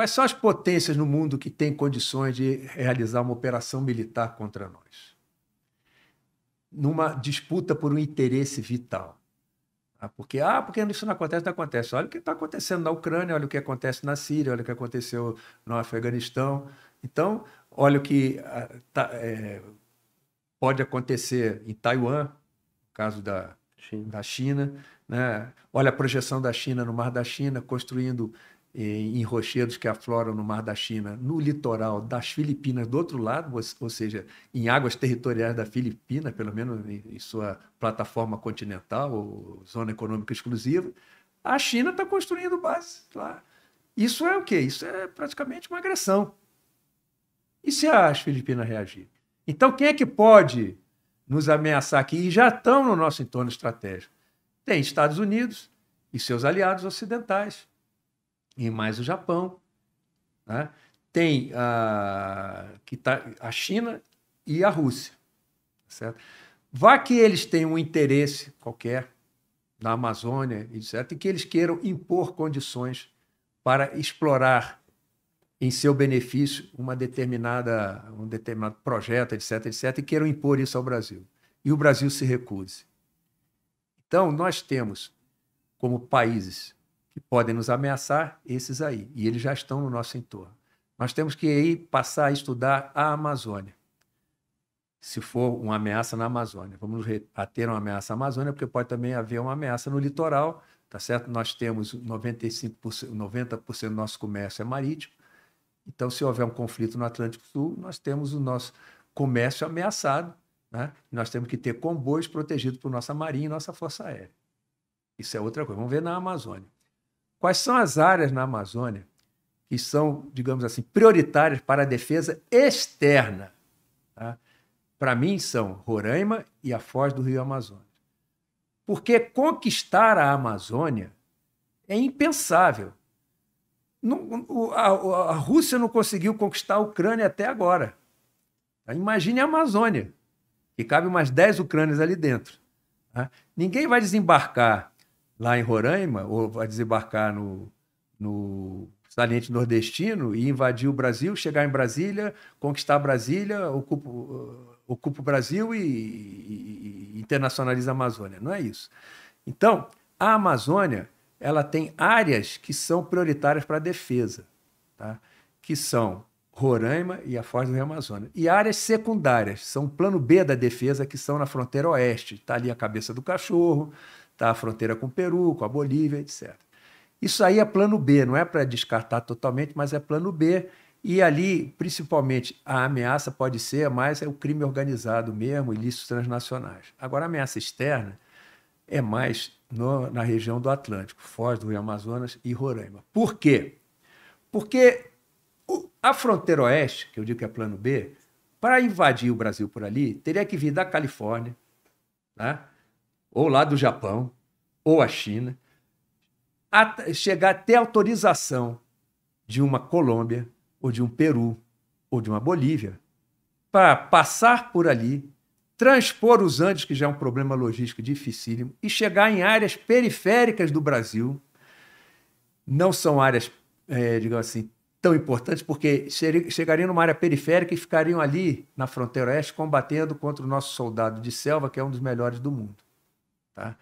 Quais são as potências no mundo que têm condições de realizar uma operação militar contra nós? Numa disputa por um interesse vital. Ah, porque, ah, porque isso não acontece, não acontece. Olha o que está acontecendo na Ucrânia, olha o que acontece na Síria, olha o que aconteceu no Afeganistão. Então, olha o que ah, tá, é, pode acontecer em Taiwan, no caso da China. Da China né? Olha a projeção da China no Mar da China, construindo em rochedos que afloram no Mar da China, no litoral das Filipinas, do outro lado, ou seja, em águas territoriais da Filipina, pelo menos em sua plataforma continental, ou zona econômica exclusiva, a China está construindo bases lá. Isso é o quê? Isso é praticamente uma agressão. E se as Filipinas reagirem? Então, quem é que pode nos ameaçar aqui? E já estão no nosso entorno estratégico. Tem Estados Unidos e seus aliados ocidentais e mais o Japão. Né? Tem a, ah, que tá, a China e a Rússia. Certo? Vá que eles tenham um interesse qualquer na Amazônia, etc., e que eles queiram impor condições para explorar em seu benefício uma determinada, um determinado projeto, etc., etc., e queiram impor isso ao Brasil. E o Brasil se recuse. Então, nós temos, como países, que podem nos ameaçar, esses aí. E eles já estão no nosso entorno. Nós temos que ir passar a estudar a Amazônia. Se for uma ameaça na Amazônia, vamos ter uma ameaça na Amazônia, porque pode também haver uma ameaça no litoral, tá certo? Nós temos 95%, 90% do nosso comércio é marítimo. Então, se houver um conflito no Atlântico Sul, nós temos o nosso comércio ameaçado, né? Nós temos que ter comboios protegidos por nossa marinha e nossa força aérea. Isso é outra coisa. Vamos ver na Amazônia quais são as áreas na Amazônia que são, digamos assim, prioritárias para a defesa externa. Tá? Para mim, são Roraima e a Foz do Rio Amazonas. Porque conquistar a Amazônia é impensável. a, Rússia não conseguiu conquistar a Ucrânia até agora. Tá? Imagine a Amazônia, que cabe umas 10 Ucrânias ali dentro. Tá? Ninguém vai desembarcar lá em Roraima, ou vai desembarcar no, no saliente nordestino e invadir o Brasil, chegar em Brasília, conquistar Brasília, ocupa, uh, ocupa o Brasil e, e, e internacionaliza a Amazônia. Não é isso. Então, a Amazônia ela tem áreas que são prioritárias para a defesa, tá? que são Roraima e a Foz do Rio Amazonas. E áreas secundárias, são o plano B da defesa, que são na fronteira oeste. Está ali a cabeça do cachorro, tá? a fronteira com o Peru, com a Bolívia, etc. Isso aí é plano B, não é para descartar totalmente, mas é plano B. E ali, principalmente, a ameaça pode ser, mas é o crime organizado mesmo, ilícitos transnacionais. Agora, a ameaça externa é mais no, na região do Atlântico, Foz do Rio Amazonas e Roraima. Por quê? Porque o, a fronteira oeste, que eu digo que é plano B, para invadir o Brasil por ali, teria que vir da Califórnia, tá? ou lá do Japão, ou a China, a chegar até autorização de uma Colômbia, ou de um Peru, ou de uma Bolívia, para passar por ali, transpor os Andes, que já é um problema logístico dificílimo, e chegar em áreas periféricas do Brasil. Não são áreas, é, digamos assim, tão importantes, porque chegariam numa área periférica e ficariam ali na fronteira oeste combatendo contra o nosso soldado de selva, que é um dos melhores do mundo. Tá?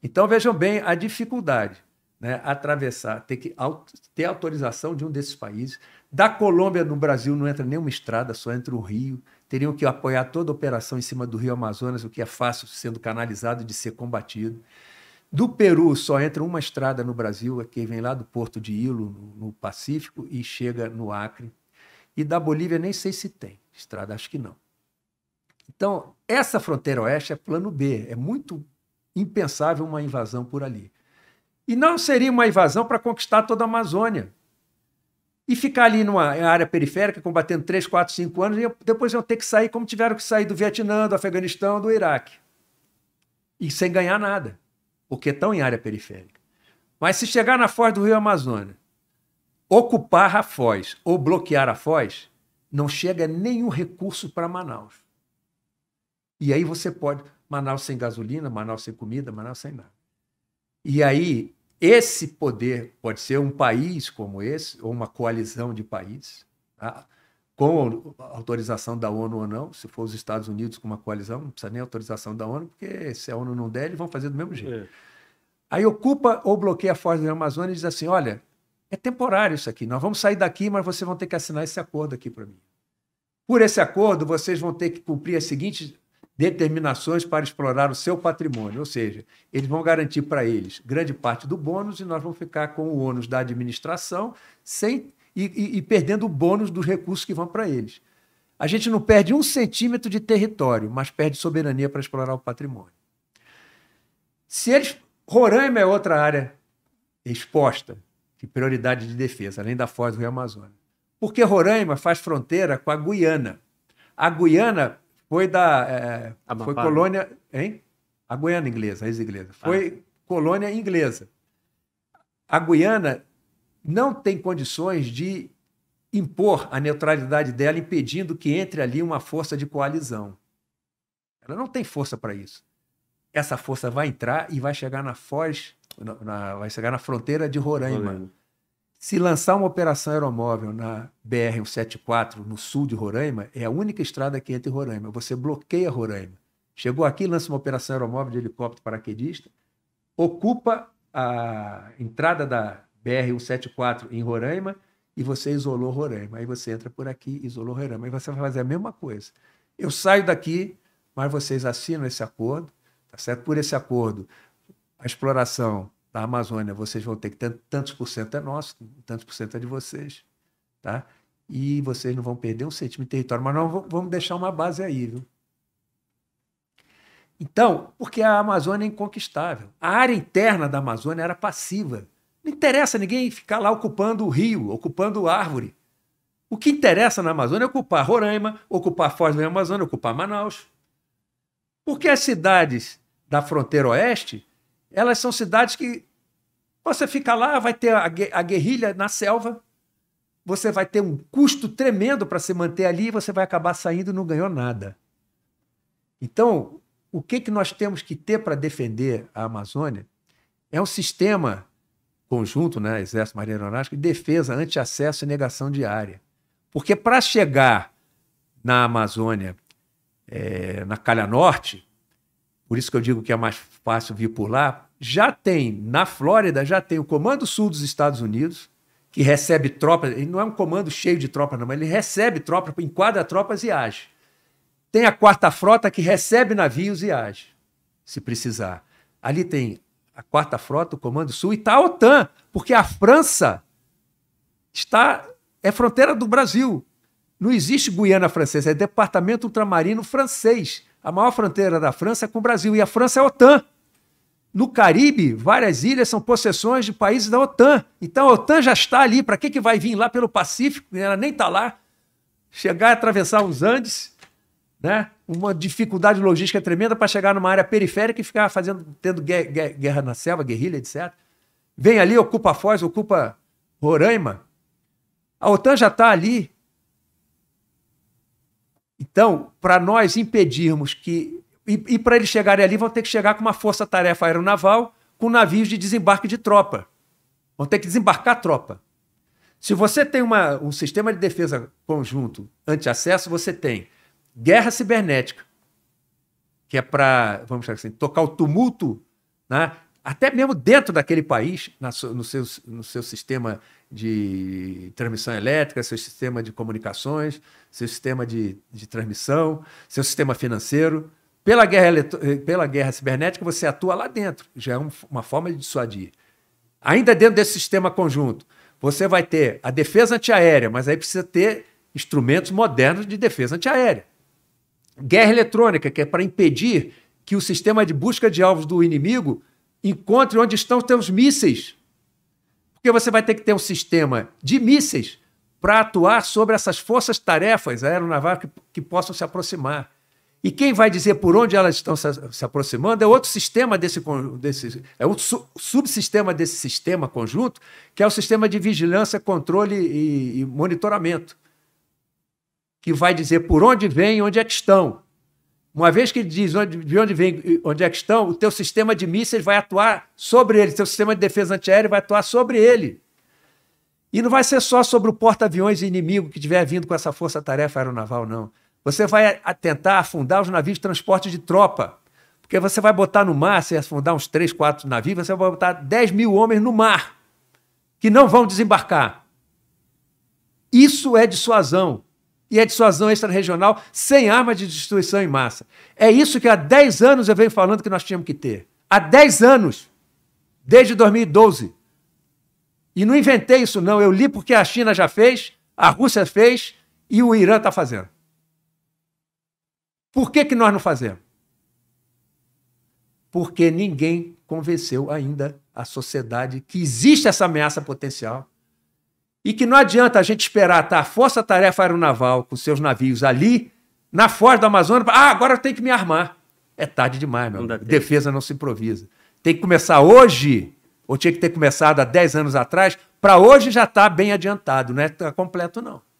Então vejam bem a dificuldade. Né, atravessar, ter que ter autorização de um desses países. Da Colômbia no Brasil não entra nenhuma estrada, só entra o rio. Teriam que apoiar toda a operação em cima do Rio Amazonas, o que é fácil sendo canalizado de ser combatido. Do Peru só entra uma estrada no Brasil, que vem lá do Porto de Ilo, no Pacífico, e chega no Acre. E da Bolívia nem sei se tem estrada, acho que não. Então, essa fronteira oeste é plano B, é muito impensável uma invasão por ali. E não seria uma invasão para conquistar toda a Amazônia. E ficar ali numa área periférica, combatendo 3, 4, 5 anos, e depois iam ter que sair como tiveram que sair do Vietnã, do Afeganistão, do Iraque. E sem ganhar nada, porque estão em área periférica. Mas se chegar na foz do Rio Amazônia, ocupar a foz ou bloquear a foz, não chega nenhum recurso para Manaus. E aí você pode. Manaus sem gasolina, Manaus sem comida, Manaus sem nada. E aí, esse poder pode ser um país como esse, ou uma coalizão de países, tá? com autorização da ONU ou não, se for os Estados Unidos com uma coalizão, não precisa nem autorização da ONU, porque se a ONU não der, eles vão fazer do mesmo jeito. É. Aí ocupa ou bloqueia a Força da Amazônia e diz assim: olha, é temporário isso aqui, nós vamos sair daqui, mas vocês vão ter que assinar esse acordo aqui para mim. Por esse acordo, vocês vão ter que cumprir as seguintes determinações para explorar o seu patrimônio, ou seja, eles vão garantir para eles grande parte do bônus e nós vamos ficar com o ônus da administração sem e, e, e perdendo o bônus dos recursos que vão para eles. A gente não perde um centímetro de território, mas perde soberania para explorar o patrimônio. Se eles. Roraima é outra área exposta de prioridade de defesa, além da Foz do Rio Amazonas. Porque Roraima faz fronteira com a Guiana. A Guiana foi da. É, é foi né? colônia. Hein? A Guiana inglesa, a ex-inglesa. Ah. Foi ah. colônia inglesa. A Guiana não tem condições de impor a neutralidade dela, impedindo que entre ali uma força de coalizão. Ela não tem força para isso. Essa força vai entrar e vai chegar na foz, na, na, vai chegar na fronteira de Roraima. Roraima. Se lançar uma operação aeromóvel na BR-174, no sul de Roraima, é a única estrada que entra em Roraima. Você bloqueia Roraima. Chegou aqui, lança uma operação aeromóvel de helicóptero paraquedista, ocupa a entrada da BR-174 em Roraima e você isolou Roraima. Aí você entra por aqui, isolou Roraima. Aí você vai fazer a mesma coisa. Eu saio daqui, mas vocês assinam esse acordo, tá certo? Por esse acordo, a exploração da Amazônia, vocês vão ter que ter tantos por cento é nosso, tantos por cento é de vocês, tá? E vocês não vão perder um centímetro de território, mas nós vamos deixar uma base aí, viu? Então, porque a Amazônia é inconquistável. A área interna da Amazônia era passiva. Não interessa ninguém ficar lá ocupando o rio, ocupando a árvore. O que interessa na Amazônia é ocupar Roraima, ocupar Foz do Amazônia, ocupar Manaus. Porque as cidades da fronteira oeste elas são cidades que você fica lá, vai ter a guerrilha na selva, você vai ter um custo tremendo para se manter ali e você vai acabar saindo e não ganhou nada. Então, o que, que nós temos que ter para defender a Amazônia é um sistema conjunto, né, Exército, Marinha Aeronáutica, de defesa, anti-acesso e negação de área. Porque para chegar na Amazônia, é, na Calha Norte, por isso que eu digo que é mais fácil vir por lá. Já tem, na Flórida, já tem o Comando Sul dos Estados Unidos, que recebe tropas. Ele não é um comando cheio de tropas, não, mas ele recebe tropas, enquadra tropas e age. Tem a Quarta Frota, que recebe navios e age, se precisar. Ali tem a Quarta Frota, o Comando Sul, e está a OTAN, porque a França está é fronteira do Brasil. Não existe Guiana Francesa, é Departamento Ultramarino Francês a maior fronteira da França é com o Brasil, e a França é a OTAN. No Caribe, várias ilhas são possessões de países da OTAN. Então a OTAN já está ali. Para que, que vai vir lá pelo Pacífico? Ela nem está lá. Chegar, atravessar os Andes, né? uma dificuldade logística tremenda para chegar numa área periférica e ficar fazendo, tendo guerra, guerra na selva, guerrilha, etc. Vem ali, ocupa a Foz, ocupa Roraima. A OTAN já está ali então, para nós impedirmos que. E, e para eles chegarem ali, vão ter que chegar com uma força-tarefa aeronaval com navios de desembarque de tropa. Vão ter que desembarcar tropa. Se você tem uma, um sistema de defesa conjunto anti-acesso, você tem guerra cibernética, que é para, vamos chamar assim, tocar o tumulto né, até mesmo dentro daquele país, no, seu, no seu sistema de transmissão elétrica, seu sistema de comunicações, seu sistema de, de transmissão, seu sistema financeiro. Pela guerra, eletro... Eh, pela guerra cibernética, você atua lá dentro, já é uma forma de dissuadir. Ainda dentro desse sistema conjunto, você vai ter a defesa antiaérea, mas aí precisa ter instrumentos modernos de defesa antiaérea. Guerra eletrônica, que é para impedir que o sistema de busca de alvos do inimigo encontre onde estão os teus mísseis. Porque você vai ter que ter um sistema de mísseis para atuar sobre essas forças-tarefas aeronavais que, que possam se aproximar. E quem vai dizer por onde elas estão se, se aproximando é outro sistema desse, desse é outro su, subsistema desse sistema conjunto, que é o sistema de vigilância, controle e, e monitoramento, que vai dizer por onde vem e onde é que estão. Uma vez que diz onde, de onde vem, onde é que estão, o teu sistema de mísseis vai atuar sobre ele, teu sistema de defesa antiaérea vai atuar sobre ele. E não vai ser só sobre o porta-aviões inimigo que estiver vindo com essa força-tarefa aeronaval, não. Você vai tentar afundar os navios de transporte de tropa. Porque você vai botar no mar, se afundar uns três quatro navios, você vai botar 10 mil homens no mar que não vão desembarcar. Isso é dissuasão e a é dissuasão extra-regional sem armas de destruição em massa. É isso que há 10 anos eu venho falando que nós tínhamos que ter. Há 10 anos, desde 2012. E não inventei isso, não. Eu li porque a China já fez, a Rússia fez e o Irã está fazendo. Por que, que nós não fazemos? Porque ninguém convenceu ainda a sociedade que existe essa ameaça potencial e que não adianta a gente esperar tá, a Força Tarefa Aeronaval com seus navios ali, na Foz da Amazônia, ah, agora eu tenho que me armar. É tarde demais, meu. Não Defesa não se improvisa. Tem que começar hoje, ou tinha que ter começado há 10 anos atrás, para hoje já está bem adiantado, não é completo, não.